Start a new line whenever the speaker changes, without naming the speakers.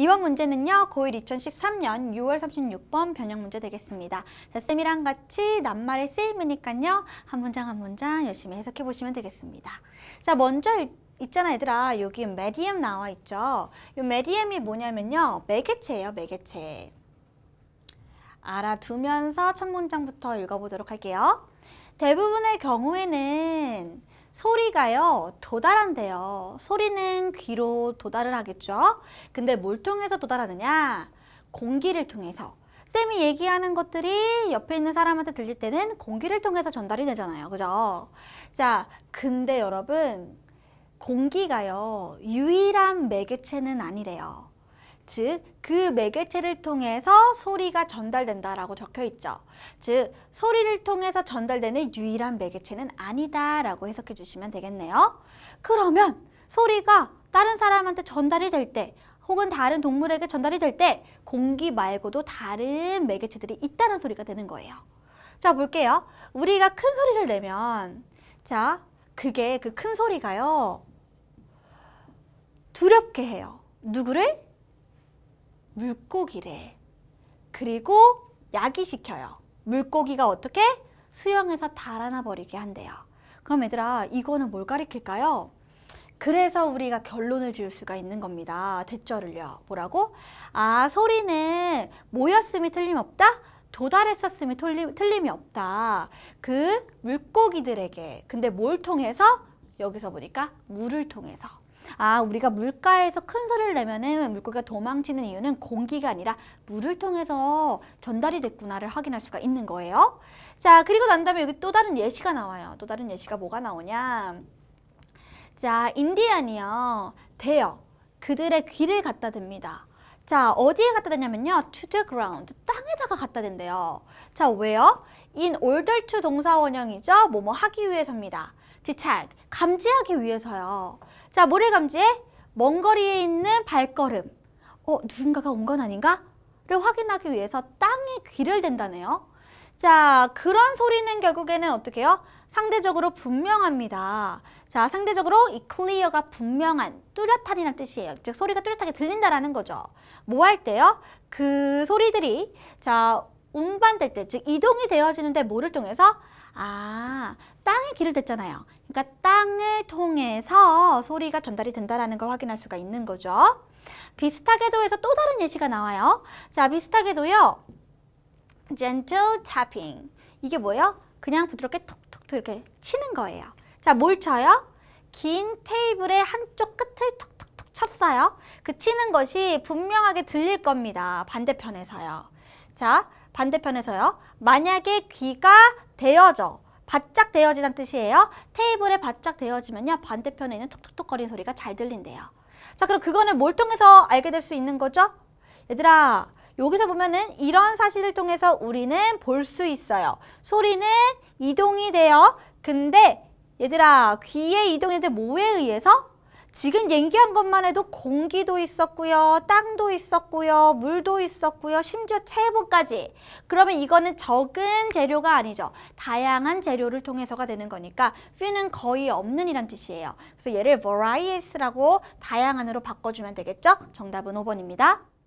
이번 문제는요. 고1 2013년 6월 36번 변형 문제 되겠습니다. 자, 쌤이랑 같이 낱말의 쓰임이니까요. 한 문장 한 문장 열심히 해석해 보시면 되겠습니다. 자, 먼저 있잖아 얘들아. 여기 메디엠 나와 있죠. 이 메디엠이 뭐냐면요. 매개체예요. 매개체. 알아두면서 첫 문장부터 읽어보도록 할게요. 대부분의 경우에는 소리가요 도달한대요. 소리는 귀로 도달을 하겠죠. 근데 뭘 통해서 도달하느냐? 공기를 통해서. 쌤이 얘기하는 것들이 옆에 있는 사람한테 들릴 때는 공기를 통해서 전달이 되잖아요. 그죠? 자, 근데 여러분 공기가요 유일한 매개체는 아니래요. 즉, 그 매개체를 통해서 소리가 전달된다라고 적혀 있죠. 즉, 소리를 통해서 전달되는 유일한 매개체는 아니다라고 해석해 주시면 되겠네요. 그러면 소리가 다른 사람한테 전달이 될 때, 혹은 다른 동물에게 전달이 될 때 공기 말고도 다른 매개체들이 있다는 소리가 되는 거예요. 자, 볼게요. 우리가 큰 소리를 내면 자, 그게 그 큰 소리가요. 두렵게 해요. 누구를? 물고기를 그리고 야기시켜요. 물고기가 어떻게? 수영해서 달아나 버리게 한대요. 그럼 얘들아 이거는 뭘 가리킬까요? 그래서 우리가 결론을 지을 수가 있는 겁니다. 대절을요. 뭐라고? 아 소리는 모였음이 틀림없다? 도달했었음이 틀림, 틀림이 없다. 그 물고기들에게 근데 뭘 통해서? 여기서 보니까 물을 통해서 아 우리가 물가에서 큰 소리를 내면은 물고기가 도망치는 이유는 공기가 아니라 물을 통해서 전달이 됐구나를 확인할 수가 있는 거예요. 자 그리고 난 다음에 여기 또 다른 예시가 나와요. 또 다른 예시가 뭐가 나오냐. 자 인디안이요. 대요. 그들의 귀를 갖다 댑니다. 자, 어디에 갖다 대냐면요. to the ground. 땅에다가 갖다 댄대요. 자, 왜요? in order to 동사원형이죠. 뭐뭐 하기 위해서입니다. detect, 감지하기 위해서요. 자, 뭐를 감지해? 먼 거리에 있는 발걸음. 어, 누군가가 온 건 아닌가? 를 확인하기 위해서 땅에 귀를 댄다네요. 자, 그런 소리는 결국에는 어떻게 해요? 상대적으로 분명합니다. 자, 상대적으로 이 clear가 분명한, 뚜렷한이란 뜻이에요. 즉, 소리가 뚜렷하게 들린다라는 거죠. 뭐 할 때요? 그 소리들이, 자, 운반될 때, 즉, 이동이 되어지는데 뭐를 통해서? 아, 땅에 길을 댔잖아요. 그러니까 땅을 통해서 소리가 전달이 된다는걸 확인할 수가 있는 거죠. 비슷하게도에서 또 다른 예시가 나와요. 자, 비슷하게도요. gentle tapping. 이게 뭐예요? 그냥 부드럽게 톡톡톡 이렇게 치는 거예요. 자, 뭘 쳐요? 긴 테이블의 한쪽 끝을 톡톡톡 쳤어요. 그 치는 것이 분명하게 들릴 겁니다. 반대편에서요. 자, 반대편에서요. 만약에 귀가 되어져. 바짝 되어지는 뜻이에요. 테이블에 바짝 되어지면요. 반대편에 있는 톡톡톡거리는 소리가 잘 들린대요. 자, 그럼 그거는 뭘 통해서 알게 될 수 있는 거죠? 얘들아, 여기서 보면은 이런 사실을 통해서 우리는 볼 수 있어요. 소리는 이동이 돼요. 근데 얘들아, 귀의 이동인데 뭐에 의해서? 지금 얘기한 것만 해도 공기도 있었고요. 땅도 있었고요. 물도 있었고요. 심지어 체분까지. 그러면 이거는 적은 재료가 아니죠. 다양한 재료를 통해서가 되는 거니까 few는 거의 없는 이란 뜻이에요. 그래서 얘를 various라고 다양한으로 바꿔주면 되겠죠? 정답은 5번입니다.